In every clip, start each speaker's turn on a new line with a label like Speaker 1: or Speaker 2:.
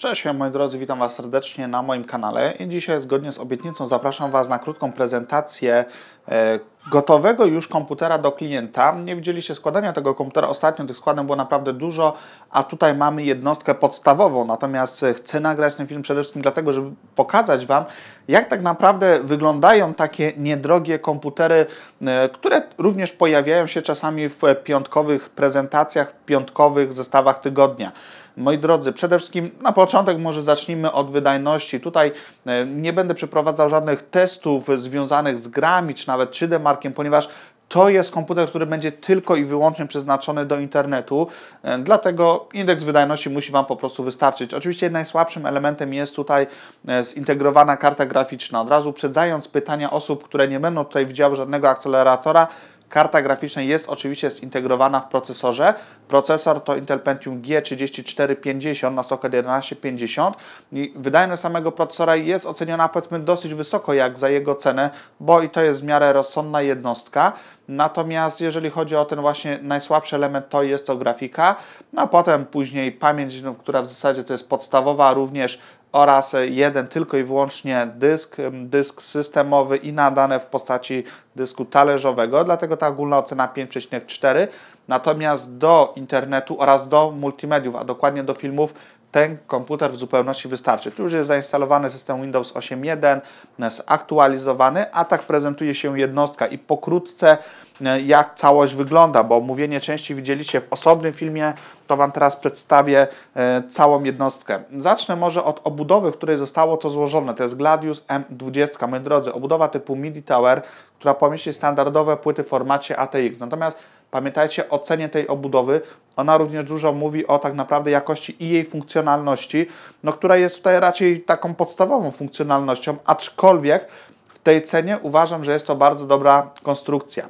Speaker 1: Cześć moi drodzy, witam Was serdecznie na moim kanale. I dzisiaj zgodnie z obietnicą zapraszam Was na krótką prezentację E, gotowego już komputera do klienta. Nie widzieliście składania tego komputera ostatnio, tych składem było naprawdę dużo, a tutaj mamy jednostkę podstawową. Natomiast e, chcę nagrać ten film przede wszystkim dlatego, żeby pokazać Wam, jak tak naprawdę wyglądają takie niedrogie komputery, e, które również pojawiają się czasami w piątkowych prezentacjach, w piątkowych zestawach tygodnia. Moi drodzy, przede wszystkim na początek może zacznijmy od wydajności. Tutaj nie będę przeprowadzał żadnych testów związanych z grami czy nawet nawet 3D Markiem, ponieważ to jest komputer, który będzie tylko i wyłącznie przeznaczony do internetu, e, dlatego indeks wydajności musi Wam po prostu wystarczyć. Oczywiście najsłabszym elementem jest tutaj e, zintegrowana karta graficzna. Od razu uprzedzając pytania osób, które nie będą tutaj widziały żadnego akceleratora, Karta graficzna jest oczywiście zintegrowana w procesorze. Procesor to Intel Pentium G3450 na socket 1150 i wydajność samego procesora jest oceniona powiedzmy dosyć wysoko jak za jego cenę, bo i to jest w miarę rozsądna jednostka. Natomiast jeżeli chodzi o ten właśnie najsłabszy element, to jest to grafika, no a potem później pamięć, no, która w zasadzie to jest podstawowa, również oraz jeden tylko i wyłącznie dysk, dysk systemowy i nadane w postaci dysku talerzowego, dlatego ta ogólna ocena 5,4. Natomiast do internetu oraz do multimediów, a dokładnie do filmów ten komputer w zupełności wystarczy. Tu już jest zainstalowany system Windows 8.1, zaktualizowany, a tak prezentuje się jednostka i pokrótce e, jak całość wygląda, bo omówienie części widzieliście w osobnym filmie, to Wam teraz przedstawię e, całą jednostkę. Zacznę może od obudowy, w której zostało to złożone. To jest Gladius M20. Moi drodzy, obudowa typu MIDI Tower, która pomieści standardowe płyty w formacie ATX. Natomiast Pamiętajcie o cenie tej obudowy. Ona również dużo mówi o tak naprawdę jakości i jej funkcjonalności, no, która jest tutaj raczej taką podstawową funkcjonalnością, aczkolwiek w tej cenie uważam, że jest to bardzo dobra konstrukcja.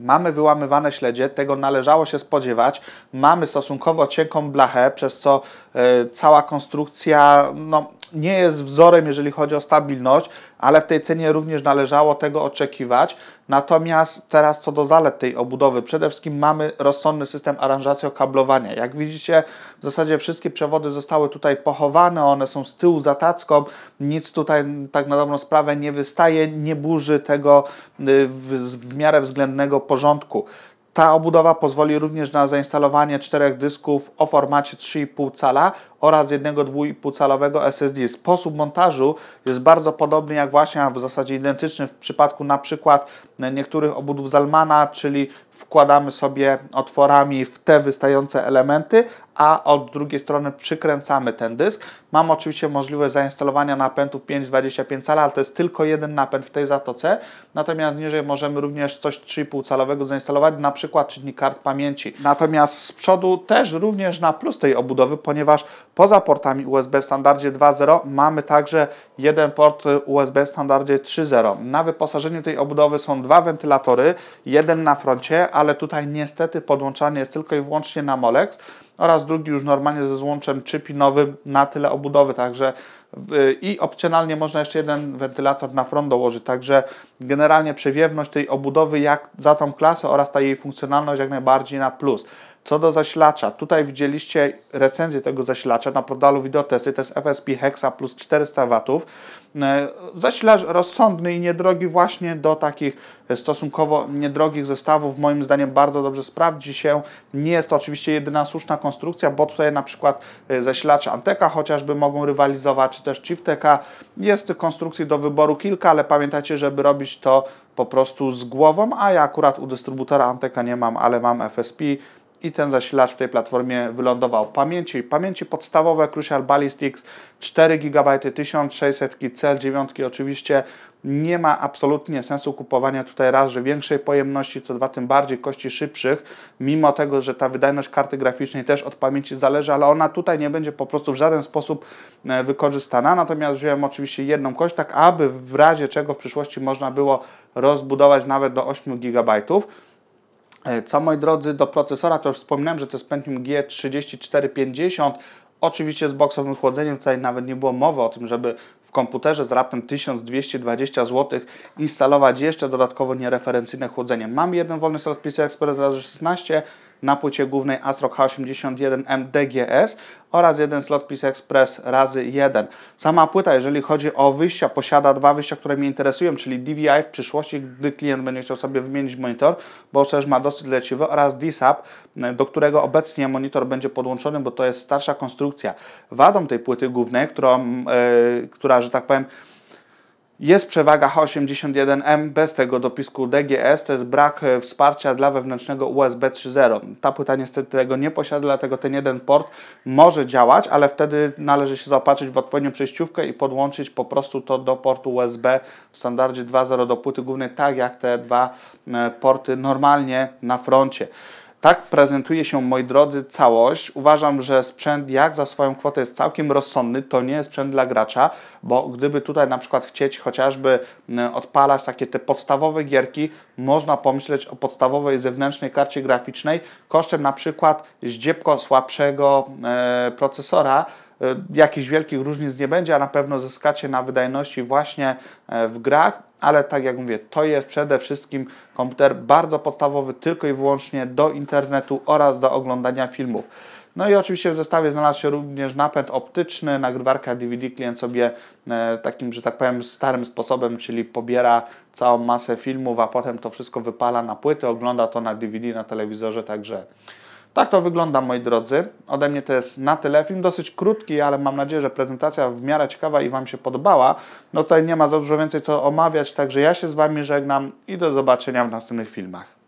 Speaker 1: Mamy wyłamywane śledzie, tego należało się spodziewać. Mamy stosunkowo cienką blachę, przez co e, cała konstrukcja no, nie jest wzorem, jeżeli chodzi o stabilność, ale w tej cenie również należało tego oczekiwać. Natomiast teraz co do zalet tej obudowy, przede wszystkim mamy rozsądny system aranżacji okablowania. Jak widzicie, w zasadzie wszystkie przewody zostały tutaj pochowane, one są z tyłu za tacką, nic tutaj tak na dobrą sprawę nie wystaje, nie burzy tego y, w miarę względnego porządku. Ta obudowa pozwoli również na zainstalowanie czterech dysków o formacie 3,5 cala oraz jednego 2,5-calowego SSD. Sposób montażu jest bardzo podobny jak właśnie, a w zasadzie identyczny w przypadku na przykład e, niektórych obudów Zalmana, czyli wkładamy sobie otworami w te wystające elementy, a od drugiej strony przykręcamy ten dysk. Mam oczywiście możliwość zainstalowania napędów 5,25 cala, ale to jest tylko jeden napęd w tej zatoce. Natomiast niżej możemy również coś 3,5 calowego zainstalować, na przykład czytnik kart pamięci. Natomiast z przodu też również na plus tej obudowy, ponieważ Poza portami USB w standardzie 2.0 mamy także jeden port USB w standardzie 3.0. Na wyposażeniu tej obudowy są dwa wentylatory, jeden na froncie, ale tutaj niestety podłączanie jest tylko i wyłącznie na Molex oraz drugi już normalnie ze złączem 3-pinowym na tyle obudowy, także i opcjonalnie można jeszcze jeden wentylator na front dołożyć, także generalnie przewiewność tej obudowy jak za tą klasę oraz ta jej funkcjonalność jak najbardziej na plus. Co do zasilacza, tutaj widzieliście recenzję tego zasilacza na portalu Videotesty, to jest FSP Hexa plus 400 W. E, zasilacz rozsądny i niedrogi właśnie do takich e, stosunkowo niedrogich zestawów. Moim zdaniem bardzo dobrze sprawdzi się. Nie jest to oczywiście jedyna słuszna konstrukcja, bo tutaj na przykład e, zasilacze Anteka chociażby mogą rywalizować, czy też Chifteka. Jest tych konstrukcji do wyboru kilka, ale pamiętajcie, żeby robić to po prostu z głową, a ja akurat u dystrybutora Anteka nie mam, ale mam FSP, i ten zasilacz w tej platformie wylądował. Pamięci, pamięci podstawowe Crucial Ballistics 4 GB 1600 CL9 oczywiście nie ma absolutnie sensu kupowania tutaj raz, że większej pojemności, to dwa tym bardziej kości szybszych, mimo tego, że ta wydajność karty graficznej też od pamięci zależy, ale ona tutaj nie będzie po prostu w żaden sposób e, wykorzystana. Natomiast wziąłem oczywiście jedną kość, tak aby w razie czego w przyszłości można było rozbudować nawet do 8 GB. E, co moi drodzy, do procesora to już wspominałem, że to jest Pentium G3450. Oczywiście z boksowym chłodzeniem tutaj nawet nie było mowy o tym, żeby w komputerze z raptem 1220 zł instalować jeszcze dodatkowo niereferencyjne chłodzenie. Mam jeden wolny slot PCI Express 16 na płycie głównej ASRock H81 MDGS oraz jeden slot PiS Express razy 1. Sama płyta, jeżeli chodzi o wyjścia, posiada dwa wyjścia, które mnie interesują, czyli DVI w przyszłości, gdy klient będzie chciał sobie wymienić monitor, bo też ma dosyć leciwy oraz DSAP, do którego obecnie monitor będzie podłączony, bo to jest starsza konstrukcja. Wadą tej płyty głównej, którą, yy, która, że tak powiem, jest przewaga H81M bez tego dopisku DGS, to jest brak e, wsparcia dla wewnętrznego USB 3.0. Ta płyta niestety tego nie posiada, dlatego ten jeden port może działać, ale wtedy należy się zaopatrzyć w odpowiednią przejściówkę i podłączyć po prostu to do portu USB w standardzie 2.0 do płyty głównej, tak jak te dwa e, porty normalnie na froncie. Tak prezentuje się, moi drodzy, całość. Uważam, że sprzęt jak za swoją kwotę jest całkiem rozsądny. To nie jest sprzęt dla gracza, bo gdyby tutaj na przykład chcieć chociażby odpalać takie te podstawowe gierki, można pomyśleć o podstawowej zewnętrznej karcie graficznej kosztem na przykład zdziepko słabszego e, procesora, e, jakichś wielkich różnic nie będzie, a na pewno zyskacie na wydajności właśnie e, w grach ale tak jak mówię, to jest przede wszystkim komputer bardzo podstawowy tylko i wyłącznie do internetu oraz do oglądania filmów. No i oczywiście w zestawie znalazł się również napęd optyczny, nagrywarka DVD. Klient sobie e, takim, że tak powiem, starym sposobem, czyli pobiera całą masę filmów, a potem to wszystko wypala na płyty, ogląda to na DVD, na telewizorze, także tak to wygląda, moi drodzy. Ode mnie to jest na tyle. Film dosyć krótki, ale mam nadzieję, że prezentacja w miarę ciekawa i Wam się podobała. No tutaj nie ma za dużo więcej co omawiać, także ja się z Wami żegnam i do zobaczenia w następnych filmach.